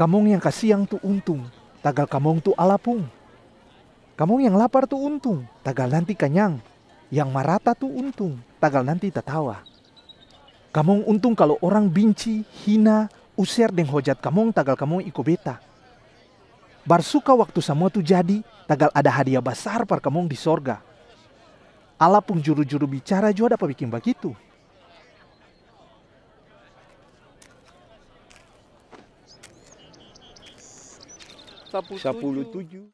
Kamong yang kasiang tu untung, tagal kamong tu alapung. Kamong yang lapar tu untung, tagal nanti kenyang. Yang marata tu untung, tagal nanti tertawa. Kamong untung kalau orang binci, hina, usir deng hojat kamong tagal kamong iko beta. suka waktu semua tu jadi, tagal ada hadiah besar par kamong di sorga. Alapung juru-juru bicara juga dapat bikin begitu. sepuluh tujuh